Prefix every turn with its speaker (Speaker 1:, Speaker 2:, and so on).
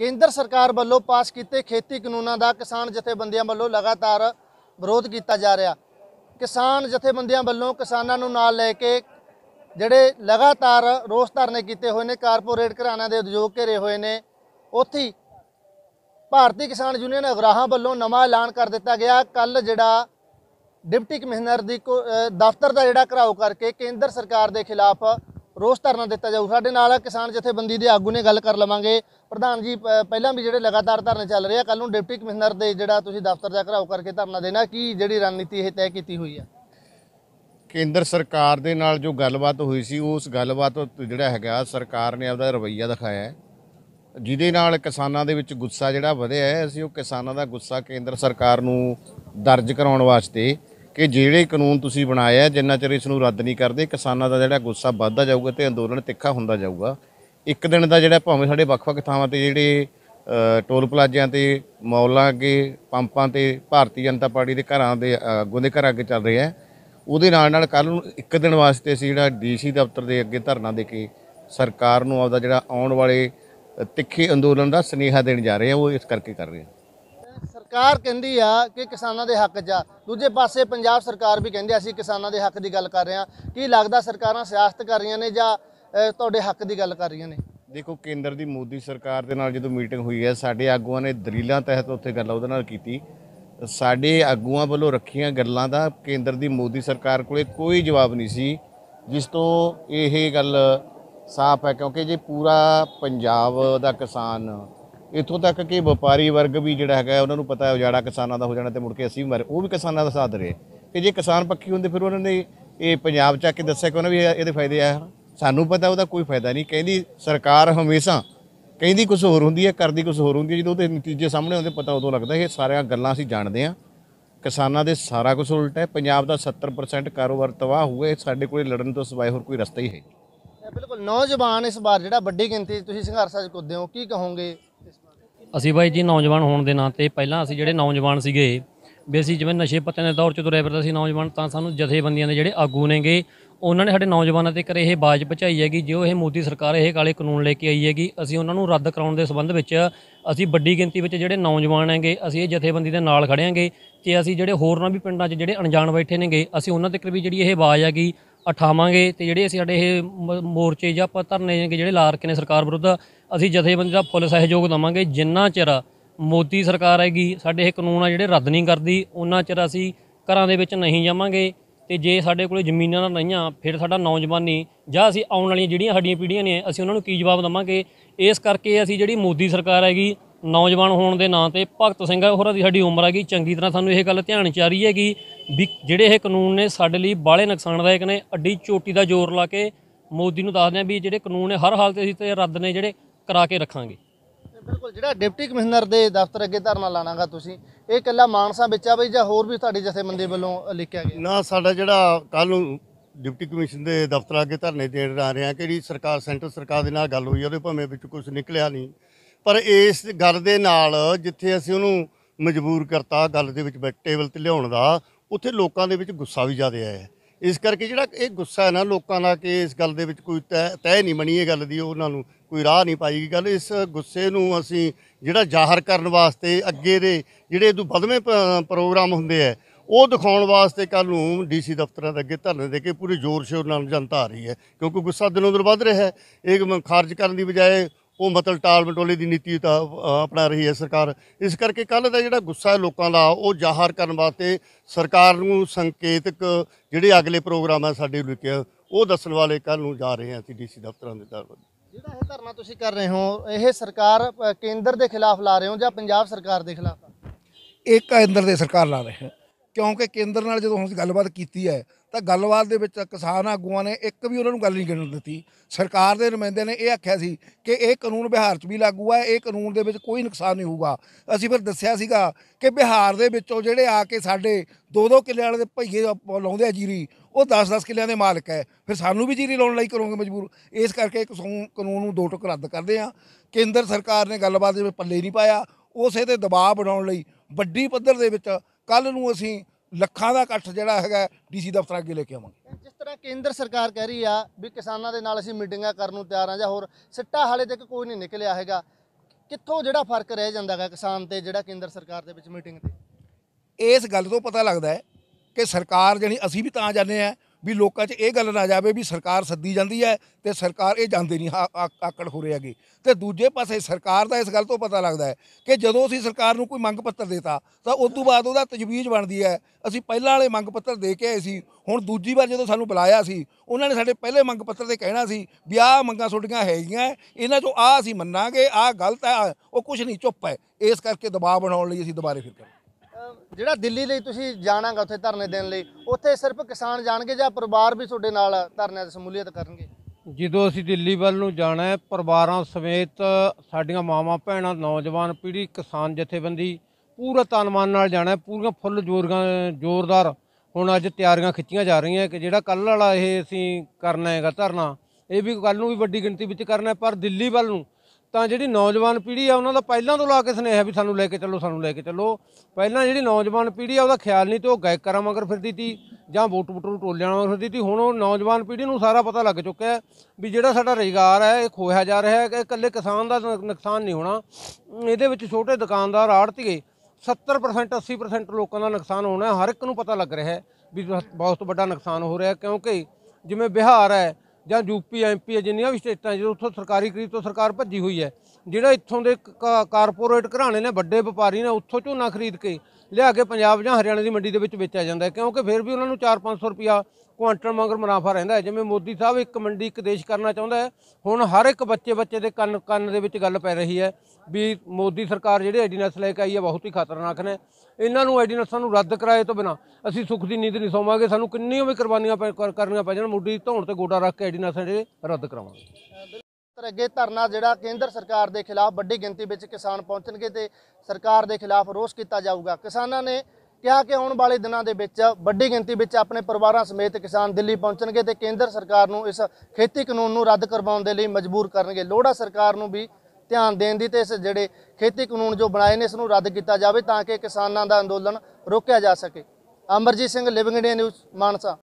Speaker 1: ਕੇਂਦਰ ਸਰਕਾਰ ਵੱਲੋਂ ਪਾਸ ਕੀਤੇ ਖੇਤੀ ਕਾਨੂੰਨਾਂ ਦਾ ਕਿਸਾਨ ਜਥੇਬੰਦੀਆਂ ਵੱਲੋਂ ਲਗਾਤਾਰ ਵਿਰੋਧ ਕੀਤਾ ਜਾ ਰਿਹਾ ਕਿਸਾਨ ਜਥੇਬੰਦੀਆਂ ਵੱਲੋਂ ਕਿਸਾਨਾਂ ਨੂੰ ਨਾਲ ਲੈ ਕੇ ਜਿਹੜੇ ਲਗਾਤਾਰ ਰੋਸ ਧਰਨੇ ਕੀਤੇ ਹੋਏ ਨੇ ਕਾਰਪੋਰੇਟ ਘਰਾਣਾ ਦੇ ਉਦਯੋਗ ਘੇਰੇ ਹੋਏ ਨੇ ਉੱਥੇ ਭਾਰਤੀ ਕਿਸਾਨ ਯੂਨੀਅਨ ਅਗਰਾਹਾਂ ਵੱਲੋਂ ਨਵਾਂ ਐਲਾਨ ਕਰ ਦਿੱਤਾ ਗਿਆ ਕੱਲ ਜਿਹੜਾ ਡਿਪਟੀ ਕਮਿਸ਼ਨਰ ਦੀ ਦਫ਼ਤਰ ਦਾ ਜਿਹੜਾ ਘਰਾਓ ਕਰਕੇ ਕੇਂਦਰ ਸਰਕਾਰ ਦੇ ਖਿਲਾਫ ਰੋਸ ਧਰਨਾ ਦਿੱਤਾ ਜਾਊ ਸਾਡੇ ਨਾਲ ਕਿਸਾਨ ਜਥੇਬੰਦੀ ਦੇ ਆਗੂ ਨੇ ਗੱਲ ਕਰ ਲਵਾਂਗੇ ਪ੍ਰਧਾਨ ਜੀ ਪਹਿਲਾਂ ਵੀ ਜਿਹੜੇ ਲਗਾਤਾਰ ਧਰਨੇ ਚੱਲ ਰਹੇ ਆ ਕੱਲ ਨੂੰ ਡਿਪਟੀ ਕਮਿਸ਼ਨਰ ਦੇ ਜਿਹੜਾ ਤੁਸੀਂ ਦਫ਼ਤਰ ਜਾ ਘਰਾਓ ਕਰਕੇ ਧਰਨਾ ਦੇਣਾ ਕੀ ਜਿਹੜੀ ਰਣਨੀਤੀ ਇਹ ਤੈਅ ਕੀਤੀ ਹੋਈ ਆ
Speaker 2: ਕੇਂਦਰ ਸਰਕਾਰ ਦੇ ਨਾਲ ਜੋ ਗੱਲਬਾਤ ਹੋਈ ਸੀ ਉਸ ਗੱਲਬਾਤ ਜਿਹੜਾ ਹੈਗਾ ਸਰਕਾਰ ਨੇ ਆਪਦਾ ਰਵਈਆ ਦਿਖਾਇਆ ਹੈ ਜਿਹਦੇ ਨਾਲ ਕਿਸਾਨਾਂ ਦੇ ਵਿੱਚ ਗੁੱਸਾ ਜਿਹੜਾ ਵਧਿਆ ਹੈ ਅਸੀਂ ਉਹ ਕਿਸਾਨਾਂ ਦਾ ਗੁੱਸਾ ਕੇਂਦਰ ਸਰਕਾਰ ਨੂੰ ਦਰਜ ਕਰਾਉਣ ਵਾਸਤੇ ਕਿ ਜਿਹੜੇ ਕਾਨੂੰਨ ਤੁਸੀਂ ਬਣਾਇਆ ਜਿੰਨਾ ਚਿਰ ਇਸ ਨੂੰ ਰੱਦ ਨਹੀਂ ਕਰਦੇ ਕਿਸਾਨਾਂ ਦਾ ਜਿਹੜਾ ਗੁੱਸਾ ਵੱਧਦਾ ਜਾਊਗਾ ਤੇ ਅੰਦੋਲਨ ਤਿੱਖਾ ਹੁੰਦਾ ਜਾਊਗਾ ਇੱਕ ਦਿਨ ਦਾ ਜਿਹੜਾ ਭਾਵੇਂ ਸਾਡੇ ਵੱਖ-ਵੱਖ ਥਾਵਾਂ ਤੇ ਜਿਹੜੇ ਟੋਲ ਪਲਾਜ਼ਿਆਂ ਤੇ ਮੌਲਾਂ ਅੱਗੇ ਪੰਪਾਂ ਤੇ ਭਾਰਤੀ ਜਨਤਾ ਪਾਰਟੀ ਦੇ ਘਰਾਂ ਦੇ ਅੱਗੋਂ ਦੇ ਘਰਾਂ ਅੱਗੇ ਚੱਲ ਰਹੇ ਆ ਉਹਦੇ ਨਾਲ ਨਾਲ ਕੱਲ ਨੂੰ ਇੱਕ ਦਿਨ ਵਾਸਤੇ ਅਸੀਂ ਜਿਹੜਾ ਡੀਸੀ ਦਫ਼ਤਰ ਦੇ ਅੱਗੇ ਧਰਨਾ ਦੇ ਕੇ ਸਰਕਾਰ ਨੂੰ ਆਪਦਾ ਜਿਹੜਾ ਆਉਣ ਵਾਲੇ ਤਿੱਖੇ ਅੰਦੋਲਨ ਦਾ ਸਨੇਹਾ ਦੇਣ ਜਾ ਰਹੇ ਆ ਉਹ ਇਸ ਕਰਕੇ ਕਰ ਰਹੇ ਆ
Speaker 1: ਸਰਕਾਰ ਕਹਿੰਦੀ ਆ ਕਿ ਕਿਸਾਨਾਂ ਦੇ ਹੱਕ ਜਾ ਦੂਜੇ ਪਾਸੇ ਪੰਜਾਬ ਸਰਕਾਰ ਵੀ ਕਹਿੰਦੀ ਅਸੀਂ ਕਿਸਾਨਾਂ ਦੇ ਹੱਕ ਦੀ ਗੱਲ ਕਰ ਰਹੇ ਆ ਕੀ ਲੱਗਦਾ ਸਰਕਾਰਾਂ ਸਿਆਸਤ ਕਰ ਰਹੀਆਂ ਨੇ ਜਾਂ ਤੁਹਾਡੇ ਹੱਕ ਦੀ ਗੱਲ ਕਰ ਰਹੀਆਂ ਨੇ
Speaker 2: ਦੇਖੋ ਕੇਂਦਰ ਦੀ ਮੋਦੀ ਸਰਕਾਰ ਦੇ ਨਾਲ ਜਦੋਂ ਮੀਟਿੰਗ ਹੋਈ ਹੈ ਸਾਡੇ ਆਗੂਆਂ ਨੇ ਦਲੀਲਾਂ ਤਹਿਤ ਉੱਥੇ ਗੱਲ ਉਹਦੇ ਨਾਲ ਕੀਤੀ ਸਾਡੇ ਆਗੂਆਂ ਵੱਲੋਂ ਰੱਖੀਆਂ ਗੱਲਾਂ ਦਾ ਕੇਂਦਰ ਦੀ ਮੋਦੀ ਸਰਕਾਰ ਕੋਲੇ ਕੋਈ ਜਵਾਬ ਨਹੀਂ ਸੀ ਜਿਸ ਤੋਂ ਇਹ ਗੱਲ ਸਾਫ਼ ਹੈ ਕਿਉਂਕਿ ਜੇ ਪੂਰਾ ਪੰਜਾਬ ਦਾ ਕਿਸਾਨ ਇਥੋਂ ਤੱਕ ਕਿ ਵਪਾਰੀ ਵਰਗ ਵੀ ਜਿਹੜਾ ਹੈਗਾ ਉਹਨਾਂ ਨੂੰ ਪਤਾ ਹੈ ਉਜਾੜਾ ਕਿਸਾਨਾਂ ਦਾ ਹੋ ਜਾਣਾ ਤੇ ਮੁੜ ਕੇ ਅਸੀਂ ਵੀ ਮਰ ਉਹ ਵੀ ਕਿਸਾਨਾਂ ਦਾ ਸਾਥ ਰਹੇ ਕਿ ਜੇ ਕਿਸਾਨ ਪੱਕੀ ਹੁੰਦੇ ਫਿਰ ਉਹਨਾਂ ਨੇ ਇਹ ਪੰਜਾਬ ਚੱਕ ਕੇ ਦੱਸਿਆ ਕਿ ਉਹਨਾਂ ਵੀ ਇਹਦੇ ਫਾਇਦੇ ਆ ਸਾਨੂੰ ਪਤਾ ਉਹਦਾ ਕੋਈ ਫਾਇਦਾ ਨਹੀਂ ਕਹਿੰਦੀ ਸਰਕਾਰ ਹਮੇਸ਼ਾ ਕਹਿੰਦੀ ਕੁਝ ਹੋਰ ਹੁੰਦੀ ਹੈ ਕਰਦੀ ਕੁਝ ਹੋਰ ਹੁੰਦੀ ਹੈ ਜਦੋਂ ਉਹਦੇ ਨਤੀਜੇ ਸਾਹਮਣੇ ਆਉਂਦੇ ਪਤਾ ਉਦੋਂ ਲੱਗਦਾ ਇਹ ਸਾਰੀਆਂ ਗੱਲਾਂ ਅਸੀਂ ਜਾਣਦੇ ਆ ਕਿਸਾਨਾਂ ਦੇ ਸਾਰਾ ਕੁਝ ਉਲਟ ਹੈ ਪੰਜਾਬ ਦਾ 70% ਕਾਰੋਬਾਰ ਤਬਾਹ ਹੋਇਆ ਸਾਡੇ ਕੋਲੇ ਲੜਨ ਤੋਂ ਸਿਵਾਏ ਹੋਰ ਕੋਈ ਰਸਤਾ ਹੀ
Speaker 3: ਹੈ
Speaker 1: ਬਿਲਕੁਲ ਨੌਜਵਾਨ ਇਸ ਵਾਰ ਜਿਹੜਾ ਵੱਡੀ ਗਿਣਤੀ ਤੁਸੀਂ ਸੰਘਰਸ਼ਾਂ ਚ ਕੁੱਦੇ ਹੋ ਕੀ ਕਹੋਗੇ
Speaker 3: ਅਸੀਂ ਬਾਈ ਜੀ ਨੌਜਵਾਨ ਹੋਣ ਦੇ ਨਾਤੇ ਪਹਿਲਾਂ ਅਸੀਂ ਜਿਹੜੇ ਨੌਜਵਾਨ ਸੀਗੇ ਵੀ ਅਸੀਂ ਜਿਵੇਂ ਨਸ਼ੇ ਪੱਤਿਆਂ ਦੇ ਦੌਰ 'ਚ ਤੁਰੇ ਫਿਰਦੇ ਸੀ ਨੌਜਵਾਨ ਤਾਂ ਸਾਨੂੰ ਜਥੇਬੰਦੀਆਂ ਦੇ ਜਿਹੜੇ ਆਗੂ ਨੇਗੇ ਉਹਨਾਂ ਨੇ ਸਾਡੇ ਨੌਜਵਾਨਾਂ ਤੇ ਕਰੇ ਇਹ ਬਾਜ ਪਚਾਈ ਹੈਗੀ ਜੋ ਇਹ ਮੋਦੀ ਸਰਕਾਰ ਇਹ ਕਾਲੇ ਕਾਨੂੰਨ ਲੈ ਕੇ ਆਈ ਹੈਗੀ ਅਸੀਂ ਉਹਨਾਂ ਨੂੰ ਰੱਦ ਕਰਾਉਣ ਦੇ ਸਬੰਧ ਵਿੱਚ ਅਸੀਂ ਵੱਡੀ ਗਿਣਤੀ ਵਿੱਚ ਜਿਹੜੇ ਨੌਜਵਾਨ ਹੈਗੇ ਅਸੀਂ ਇਹ ਜਥੇਬੰਦੀ ਦੇ ਨਾਲ ਖੜਿਆਂਗੇ ਤੇ ਅਸੀਂ ਜਿਹੜੇ ਹੋਰ ਨਾ ਵੀ ਪਿੰਡਾਂ 'ਚ ਜਿਹੜੇ ਅਣਜਾਣ ਬੈਠੇ ਨੇਗੇ ਅਸੀਂ ਉਹਨਾਂ ਤੱਕ ਵੀ ਜਿਹੜੀ ਇਹ ਆਵਾਜ਼ ਹੈਗੀ ਉਠਾਵਾਂਗੇ ਤੇ ਜਿਹੜੇ ਅਸੀਂ ਸਾਡੇ ਇਹ ਮੋਰਚੇ ਜਾਂ ਧਰਨੇ ਜਿਹੜੇ ਲਾ ਨੇ ਸਰਕਾਰ ਵਿਰੁੱਧ ਅਸੀਂ ਜਥੇਬੰਦੀ ਦਾ ਫੁੱਲ ਸਹਿਯੋਗ ਦਵਾਂਗੇ ਜਿੰਨਾ ਚਿਰ ਮੋਦੀ ਸਰਕਾਰ ਹੈਗੀ ਸਾਡੇ ਇਹ ਕਾਨੂੰਨ ਆ ਜਿਹੜੇ ਰੱਦ ਨਹੀਂ ਕਰਦੀ ਉਹਨਾਂ ਚਿਰ ਅਸੀਂ ਘਰਾਂ ਦੇ ਵਿੱਚ ਨਹੀਂ ਜਾਵਾਂਗੇ ਤੇ ਜੇ ਸਾਡੇ ਕੋਲੇ ਜ਼ਮੀਨਾਂ ਨਾ ਆ ਫਿਰ ਸਾਡਾ ਨੌਜਵਾਨੀ ਜਾਂ ਅਸੀਂ ਆਉਣ ਵਾਲੀਆਂ ਜਿਹੜੀਆਂ ਸਾਡੀਆਂ ਪੀੜ੍ਹੀਆਂ ਨੇ ਅਸੀਂ ਉਹਨਾਂ ਨੂੰ ਕੀ ਜਵਾਬ ਦਵਾਂਗੇ ਇਸ ਕਰਕੇ ਅਸੀਂ ਜਿਹੜੀ ਮੋਦੀ ਸਰਕਾਰ ਹੈਗੀ ਨੌਜਵਾਨ ਹੋਣ ਦੇ ਨਾਂ ਤੇ ਭਗਤ ਸਿੰਘ ਹੋਰਾਂ ਦੀ ਸਾਡੀ ਉਮਰ ਹੈਗੀ ਚੰਗੀ ਤਰ੍ਹਾਂ ਸਾਨੂੰ ਇਹ ਗੱਲ ਧਿਆਨ ਚ ਆ ਰਹੀ ਹੈਗੀ ਵੀ ਜਿਹੜੇ ਇਹ ਕਾਨੂੰਨ ਨੇ ਸਾਡੇ ਲਈ ਬਾਲੇ ਨੁਕਸਾਨਦਾਇਕ ਨੇ ਅੱਡੀ ਚੋਟੀ ਦਾ ਜ਼ੋਰ ਲਾ ਕੇ ਮੋਦੀ ਨੂੰ ਦੱਸਦੇ ਆ ਵੀ ਜਿਹੜੇ ਕਾਨੂੰਨ ਨੇ ਹਰ ਹਾਲਤ ਅਸੀਂ ਤੇ ਰੱਦ ਨੇ ਜਿਹੜੇ ਕਰਾ ਕੇ ਰੱਖਾਂਗੇ
Speaker 1: ਬਿਲਕੁਲ ਜਿਹੜਾ ਡਿਪਟੀ ਕਮਿਸ਼ਨਰ ਦੇ ਦਫ਼ਤਰ ਅੱਗੇ ਧਰਨਾ ਲਾਣਾਗਾ ਤੁਸੀਂ
Speaker 4: ਇਹ ਇਕੱਲਾ ਮਾਨਸਾ ਵਿੱਚ ਆ ਬਈ ਜਾਂ ਹੋਰ ਵੀ ਤੁਹਾਡੀ ਜਥੇਬੰਦੀ ਵੱਲੋਂ ਲਿਖਿਆ ਗਿਆ ਨਾ ਸਾਡਾ ਜਿਹੜਾ ਕੱਲ ਨੂੰ ਡਿਪਟੀ ਕਮਿਸ਼ਨ ਦੇ ਦਫ਼ਤਰ ਅੱਗੇ ਧਰਨੇ ਦੇਣ ਆ ਰਹੇ ਕਿ ਕਿਹੜੀ ਸਰਕਾਰ ਸੈਂਟਰ ਸਰਕਾਰ ਦੇ ਨਾਲ ਗੱਲ ਹੋਈ ਉਹਦੇ ਭਾਵੇਂ ਵਿੱਚ ਕੁਝ ਨਿਕਲਿਆ ਨਹੀਂ ਪਰ ਇਸ ਗੱਲ ਦੇ ਨਾਲ ਜਿੱਥੇ ਅਸੀਂ ਉਹਨੂੰ ਮਜਬੂਰ ਕਰਤਾ ਗੱਲ ਦੇ ਵਿੱਚ ਟੇਬਲ ਤੇ ਲਿਆਉਣ ਦਾ ਉੱਥੇ ਲੋਕਾਂ ਦੇ ਵਿੱਚ ਗੁੱਸਾ ਵੀ ਜ਼ਿਆਦਾ ਆਇਆ ਇਸ ਕਰਕੇ ਜਿਹੜਾ ਇਹ ਗੁੱਸਾ ਹੈ ਨਾ ਲੋਕਾਂ ਦਾ ਕਿ ਇਸ ਗੱਲ ਦੇ ਵਿੱਚ ਕੋਈ ਤੈਅ ਨਹੀਂ ਬਣੀ ਇਹ ਗੱਲ ਦੀ ਉਹਨਾਂ ਨੂੰ ਕੋਈ ਰਾਹ ਨਹੀਂ ਪਾਈ ਗੱਲ ਇਸ ਗੁੱਸੇ ਨੂੰ ਅਸੀਂ ਜਿਹੜਾ ਜ਼ਾਹਰ ਕਰਨ ਵਾਸਤੇ ਅੱਗੇ ਦੇ ਜਿਹੜੇ ਇਹਦੂ ਬਦਵੇਂ ਪ੍ਰੋਗਰਾਮ ਹੁੰਦੇ ਆ ਉਹ ਦਿਖਾਉਣ ਵਾਸਤੇ ਕੱਲ ਨੂੰ ਡੀਸੀ ਦਫ਼ਤਰਾਂ ਦੇ ਅੱਗੇ ਧਰਨੇ ਦੇ ਕੇ ਪੂਰੇ ਜ਼ੋਰ ਸ਼ੋਰ ਨਾਲ ਜਨਤਾ ਆ ਰਹੀ ਹੈ ਕਿਉਂਕਿ ਗੁੱਸਾ ਦਿਨੋਂ ਦਿਨ ਵੱਧ ਰਿਹਾ ਹੈ ਇਹ ਖਾਰਜ ਕਰਨ ਦੀ ਬਜਾਏ ਉਹ ਮਤਲ ਟਾਲ ਮਟੋਲੇ ਦੀ ਨੀਤੀ ਤਾਂ ਅਪਣਾ ਰਹੀ ਹੈ ਸਰਕਾਰ ਇਸ ਕਰਕੇ ਕੱਲ ਦਾ ਜਿਹੜਾ ਗੁੱਸਾ ਹੈ ਲੋਕਾਂ ਦਾ ਉਹ ਜ਼ਾਹਰ ਕਰਨ ਵਾਸਤੇ ਸਰਕਾਰ ਨੂੰ ਸੰਕੇਤਕ ਜਿਹੜੇ ਅਗਲੇ ਪ੍ਰੋਗਰਾਮ ਆ ਸਾਡੇ ਲੁਕਿਆ ਉਹ ਦੱਸਣ ਵਾਲੇ ਕੱਲ ਨੂੰ ਜਾ ਰਹੇ ਆ ਅਸੀਂ ਡੀਸੀ ਦਫ਼ਤਰਾਂ ਦੇ ਦਰਵਾਜ਼ੇ ਜਿਹੜਾ
Speaker 1: ਇਹ ਧਰਨਾ ਤੁਸੀਂ ਕਰ ਰਹੇ ਹੋ ਇਹ ਸਰਕਾਰ ਕੇਂਦਰ
Speaker 5: ਦੇ ਖਿਲਾਫ ਲਾ ਰਹੇ ਹੋ ਜਾਂ ਪੰਜਾਬ ਸਰਕਾਰ ਦੇ ਖਿਲਾਫ ਇਹ ਕੇਂਦਰ ਦੇ ਸਰਕਾਰ ਲਾ ਰਹੇ ਹੋ ਕਿਉਂਕਿ ਕੇਂਦਰ ਨਾਲ ਜਦੋਂ ਅਸੀਂ ਗੱਲਬਾਤ ਕੀਤੀ ਹੈ ਤਾਂ ਗੱਲਬਾਤ ਦੇ ਵਿੱਚ ਕਿਸਾਨ ਆਗੂਆਂ ਨੇ ਇੱਕ ਵੀ ਉਹਨਾਂ ਨੂੰ ਗੱਲ ਨਹੀਂ ਕਰਨ ਦਿੱਤੀ ਸਰਕਾਰ ਦੇ ਨੁਮਾਇੰਦੇ ਨੇ ਇਹ ਆਖਿਆ ਸੀ ਕਿ ਇਹ ਕਾਨੂੰਨ ਬਿਹਾਰ 'ਚ ਵੀ ਲਾਗੂ ਹੈ ਇਹ ਕਾਨੂੰਨ ਦੇ ਵਿੱਚ ਕੋਈ ਨੁਕਸਾਨ ਨਹੀਂ ਹੋਊਗਾ ਅਸੀਂ ਫਿਰ ਦੱਸਿਆ ਸੀਗਾ ਕਿ ਬਿਹਾਰ ਦੇ ਵਿੱਚੋਂ ਜਿਹੜੇ ਆ ਕੇ ਸਾਡੇ ਦੋ ਦੋ ਕਿੱਲੇ ਵਾਲੇ ਦੇ ਭਈਏ ਲਾਉਂਦੇ ਆ ਜੀਰੀ ਉਹ 10-10 ਕਿੱਲਿਆਂ ਦੇ ਮਾਲਕ ਹੈ ਫਿਰ ਸਾਨੂੰ ਵੀ ਜੀਰੀ ਲਾਉਣ ਲਈ ਕਰੋਗੇ ਮਜਬੂਰ ਇਸ ਕਰਕੇ ਕਾਨੂੰਨ ਨੂੰ ਦੋ ਟੁਕ ਰੱਦ ਕਰਦੇ ਆ ਕੇਂਦਰ ਸਰਕਾਰ ਨੇ ਗੱਲਬਾਤ ਦੇ ਪੱਲੇ ਨਹੀਂ ਪਾਇਆ ਉਸੇ ਤੇ ਦਬਾਅ ਬਣਾਉਣ ਲਈ ਵੱਡੀ ਪੱਧਰ ਦੇ ਵਿੱਚ ਕੱਲ ਨੂੰ ਅਸੀਂ ਲੱਖਾਂ ਦਾ ਇਕੱਠ ਜਿਹੜਾ ਹੈਗਾ ਡੀਸੀ ਦਫ਼ਤਰ ਅੱਗੇ ਲੈ ਕੇ ਆਵਾਂਗੇ ਜਿਸ
Speaker 1: ਤਰ੍ਹਾਂ ਕੇਂਦਰ ਸਰਕਾਰ ਕਹਿ ਰਹੀ ਆ ਵੀ ਕਿਸਾਨਾਂ ਦੇ ਨਾਲ ਅਸੀਂ ਮੀਟਿੰਗਾਂ ਕਰਨ ਨੂੰ ਤਿਆਰ ਆ ਜਾਂ ਹੋਰ ਸਿੱਟਾ ਹਾਲੇ ਤੱਕ ਕੋਈ ਨਹੀਂ ਨਿਕਲਿਆ ਹੈਗਾ ਕਿੱਥੋਂ ਜਿਹੜਾ ਫਰਕ ਰਹਿ ਜਾਂਦਾ ਹੈਗਾ ਕਿਸਾਨ ਤੇ ਜਿਹੜਾ ਕੇਂਦਰ ਸਰਕਾਰ ਦੇ ਵਿੱਚ ਮੀਟਿੰਗ
Speaker 5: ਤੇ ਇਸ ਗੱਲ ਤੋਂ ਪਤਾ ਲੱਗਦਾ ਹੈ ਕਿ ਸਰਕਾਰ ਜਣੀ ਅਸੀਂ ਵੀ ਤਾਂ ਜਾਂਦੇ ਆ ਵੀ ਲੋਕਾਂ 'ਚ ਇਹ ਗੱਲ ਨਾ ਜਾਵੇ ਵੀ ਸਰਕਾਰ ਸੱਦੀ ਜਾਂਦੀ ਹੈ ਤੇ ਸਰਕਾਰ ਇਹ ਜਾਂਦੇ ਨਹੀਂ ਆਕੜ ਹੋ ਰਿਹਾ ਹੈਗੇ ਤੇ ਦੂਜੇ ਪਾਸੇ ਸਰਕਾਰ ਦਾ ਇਸ ਗੱਲ ਤੋਂ ਪਤਾ ਲੱਗਦਾ ਹੈ ਕਿ ਜਦੋਂ ਅਸੀਂ ਸਰਕਾਰ ਨੂੰ ਕੋਈ ਮੰਗ ਪੱਤਰ ਦੇਤਾ ਤਾਂ ਉਸ ਤੋਂ ਬਾਅਦ ਉਹਦਾ ਤਜਵੀਜ਼ ਬਣਦੀ ਹੈ ਅਸੀਂ ਪਹਿਲਾਂ ਵਾਲੇ ਮੰਗ ਪੱਤਰ ਦੇ ਕੇ ਆਏ ਸੀ ਹੁਣ ਦੂਜੀ ਵਾਰ ਜਦੋਂ ਸਾਨੂੰ ਬੁਲਾਇਆ ਸੀ ਉਹਨਾਂ ਨੇ ਸਾਡੇ ਪਹਿਲੇ ਮੰਗ ਪੱਤਰ ਤੇ ਕਹਿਣਾ ਸੀ ਵੀ ਆਹ ਮੰਗਾਂ ਸੋਡੀਆਂ ਹੈਗੀਆਂ ਇਹਨਾਂ 'ਚੋਂ ਆਹ ਅਸੀਂ ਮੰਨਾਂਗੇ ਆਹ ਗਲਤ ਹੈ ਉਹ ਕੁਝ ਨਹੀਂ ਚੁੱਪ ਹੈ ਇਸ ਕਰਕੇ ਦਬਾਅ ਬਣਾਉਣ ਲਈ ਅਸੀਂ ਦੁਬਾਰੇ ਫਿਰ ਕਰਾਂਗੇ ਜਿਹੜਾ ਦਿੱਲੀ ਲਈ ਤੁਸੀਂ ਜਾਣਾਗਾ
Speaker 1: ਉੱਥੇ ਧਰਨੇ ਦੇਣ ਲਈ ਉੱਥੇ ਸਿਰਫ ਕਿਸਾਨ ਜਾਣਗੇ ਜਾਂ ਪਰਿਵਾਰ ਵੀ ਤੁਹਾਡੇ ਨਾਲ ਧਰਨੇ ਦੀ ਸਮੂਲੀਅਤ ਕਰਨਗੇ
Speaker 6: ਜਦੋਂ ਅਸੀਂ ਦਿੱਲੀ ਵੱਲ ਨੂੰ ਜਾਣਾ ਹੈ ਪਰਿਵਾਰਾਂ ਸਮੇਤ ਸਾਡੀਆਂ ਮਾਵਾਂ ਭੈਣਾਂ ਨੌਜਵਾਨ ਪੀੜ੍ਹੀ ਕਿਸਾਨ ਜਥੇਬੰਦੀ ਪੂਰਾ ਤਨਮਨ ਨਾਲ ਜਾਣਾ ਪੂਰੀਆਂ ਫੁੱਲ ਜੋਰਗਾਂ ਜ਼ੋਰਦਾਰ ਹੁਣ ਅੱਜ ਤਿਆਰੀਆਂ ਖਿੱਚੀਆਂ ਜਾ ਰਹੀਆਂ ਕਿ ਜਿਹੜਾ ਕੱਲ ਵਾਲਾ ਇਹ ਅਸੀਂ ਕਰਨਾ ਹੈਗਾ ਧਰਨਾ ਇਹ ਵੀ ਕੱਲ ਨੂੰ ਵੀ ਵੱਡੀ ਗਿਣਤੀ ਵਿੱਚ ਕਰਨਾ ਪਰ ਦਿੱਲੀ ਵੱਲ ਨੂੰ ਤਾਂ ਜਿਹੜੀ ਨੌਜਵਾਨ ਪੀੜ੍ਹੀ ਆ ਉਹਨਾਂ ਦਾ ਪਹਿਲਾਂ ਤੋਂ ਲਾ ਕੇ ਸਨੇਹਾ ਵੀ ਸਾਨੂੰ ਲੈ ਕੇ ਚੱਲੋ ਸਾਨੂੰ ਲੈ ਕੇ ਚੱਲੋ ਪਹਿਲਾਂ ਜਿਹੜੀ ਨੌਜਵਾਨ ਪੀੜ੍ਹੀ ਆ ਉਹਦਾ ਖਿਆਲ ਨਹੀਂ ਤੇ ਉਹ ਗਾਇਕਰਾਂ ਮਗਰ ਫਿਰਦੀ ਸੀ ਜਾਂ ਵੋਟ ਵੋਟ ਟੋਲਿਆਂ ਮਗਰ ਫਿਰਦੀ ਸੀ ਹੁਣ ਉਹ ਨੌਜਵਾਨ ਪੀੜ੍ਹੀ ਨੂੰ ਸਾਰਾ ਪਤਾ ਲੱਗ ਚੁੱਕਿਆ ਵੀ ਜਿਹੜਾ ਸਾਡਾ ਰੋਜ਼ਗਾਰ ਹੈ ਇਹ ਖੋਇਆ ਜਾ ਰਿਹਾ ਹੈ ਕਿ ਇਕੱਲੇ ਕਿਸਾਨ ਦਾ ਨੁਕਸਾਨ ਨਹੀਂ ਹੋਣਾ ਇਹਦੇ ਵਿੱਚ ਛੋਟੇ ਦੁਕਾਨਦਾਰ ਆੜਤੀਏ 70% 80% ਲੋਕਾਂ ਦਾ ਨੁਕਸਾਨ ਹੋਣਾ ਹਰ ਇੱਕ ਨੂੰ ਪਤਾ ਲੱਗ ਰਿਹਾ ਵੀ ਬਹੁਤ ਵੱਡਾ ਨੁਕਸਾਨ ਹੋ ਰਿਹਾ ਕਿਉਂਕਿ ਜਿਵੇਂ ਬਿਹਾਰ ਹੈ ਜਾਂ ਯੂਪੀ ਐਮਪੀ ਜਿੰਨੀਆਂ ਵੀ ਸਟੇਟਾਂ ਜਦੋਂ ਉੱਥੋਂ ਸਰਕਾਰੀ ਖਰੀਦ ਤੋਂ ਸਰਕਾਰ ਭੱਜੀ ਹੋਈ ਹੈ ਜਿਹੜਾ ਇੱਥੋਂ ਦੇ ਕਾਰਪੋਰੇਟ ਘਰਾਣੇ ਨੇ ਵੱਡੇ ਵਪਾਰੀ ਨੇ ਉੱਥੋਂ ਝੋਨਾ ਖਰੀਦ ਕੇ ਲਿਆ ਕੇ ਪੰਜਾਬ ਜਾਂ ਹਰਿਆਣਾ ਦੀ ਮੰਡੀ ਦੇ ਵਿੱਚ ਵੇਚਿਆ ਜਾਂਦਾ ਕਿਉਂਕਿ ਫਿਰ ਵੀ ਉਹਨਾਂ ਨੂੰ 4-500 ਰੁਪਿਆ ਕੁਆਂਟਲ ਮੰਗਰ ਮੁਨਾਫਾ ਰਹਿੰਦਾ ਹੈ ਜਿਵੇਂ ਮੋਦੀ ਸਾਹਿਬ ਇੱਕ ਮੰਡੀ ਇੱਕ ਦੇਸ਼ ਕਰਨਾ ਚਾਹੁੰਦਾ ਹੈ ਹੁਣ ਹਰ ਇੱਕ ਬੱਚੇ ਬੱਚੇ ਦੇ ਕੰਨ ਕੰਨ ਦੇ ਵਿੱਚ ਗੱਲ ਪੈ ਰਹੀ ਹੈ ਵੀ ਮੋਦੀ ਸਰਕਾਰ ਜਿਹੜੇ ਐਡੀਨੈਸ ਲੈ ਕੇ ਆਈ ਹੈ ਬਹੁਤ ਹੀ ਖਤਰਨਾਕ ਨੇ ਇਹਨਾਂ ਨੂੰ ਆਰਡੀਨੈਂਸਾਂ ਨੂੰ ਰੱਦ ਕਰਾਏ ਤੋਂ ਬਿਨਾ ਅਸੀਂ ਸੁੱਖ ਦੀ ਨੀਂਦ ਨਹੀਂ ਸੌਵਾਂਗੇ ਸਾਨੂੰ ਕਿੰਨੀਆਂ ਵੀ ਕੁਰਬਾਨੀਆਂ ਕਰਨੀਆਂ ਪੈ ਜਾਣ ਮੋਢੀ ਧੌਣ ਤੇ ਗੋਡਾ ਰੱਖ ਕੇ ਆਰਡੀਨੈਂਸਾਂ ਜਿਹੜੇ ਰੱਦ ਕਰਾਵਾਂਗੇ
Speaker 1: ਅੱਗੇ ਧਰਨਾ ਜਿਹੜਾ ਕੇਂਦਰ ਸਰਕਾਰ ਦੇ ਖਿਲਾਫ ਵੱਡੀ ਗਿਣਤੀ ਵਿੱਚ ਕਿਸਾਨ ਪਹੁੰਚਣਗੇ ਤੇ ਸਰਕਾਰ ਦੇ ਖਿਲਾਫ ਰੋਸ ਕੀਤਾ ਜਾਊਗਾ ਕਿਸਾਨਾਂ ਨੇ ਕਿਹਾ ਕਿ ਆਉਣ ਵਾਲੇ ਦਿਨਾਂ ਦੇ ਵਿੱਚ ਵੱਡੀ ਗਿਣਤੀ ਵਿੱਚ ਆਪਣੇ ਪਰਿਵਾਰਾਂ ਸਮੇਤ ਕਿਸਾਨ ਦਿੱਲੀ ਪਹੁੰਚਣਗੇ ਤੇ ਕੇਂਦਰ ਸਰਕਾਰ ਨੂੰ ਇਸ ਖੇਤੀ ਕਾਨੂੰਨ ਨੂੰ ਰੱਦ ਕਰਵਾਉਣ ਦੇ ਲਈ ਮਜਬੂਰ ਕਰਨਗੇ ਲੋੜਾ ਸਰਕਾਰ ਨੂੰ ਵੀ ਧਿਆਨ ਦੇਣ ਦੀ ਤੇ ਇਸ ਜਿਹੜੇ ਖੇਤੀ ਕਾਨੂੰਨ ਜੋ ਬਣਾਏ ਨੇ ਇਸ ਨੂੰ ਰੱਦ ਕੀਤਾ ਜਾਵੇ ਤਾਂ ਕਿ ਕਿਸਾਨਾਂ ਦਾ ਅੰਦੋਲਨ ਰੋਕਿਆ ਜਾ ਸਕੇ Amarjit Singh living India news Mansa